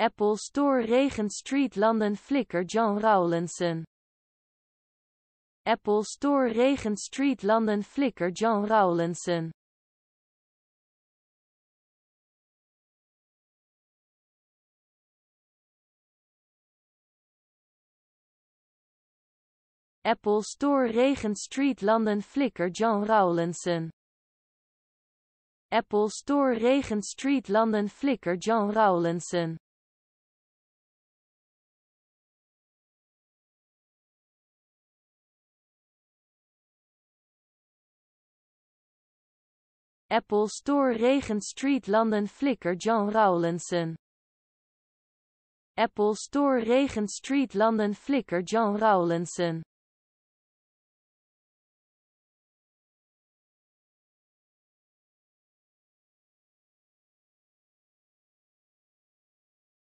Apple Store Regent Street London Flickr John Rawlinson Apple Store Regent Street London Flickr John Rawlinson Apple Store Regent Street London Flickr John Rawlinson Apple Store Regent Street London Flickr John Rawlinson. Apple Store Regent Street London Flickr John Rowlandson Apple Store Regent Street London Flickr John Rowlandson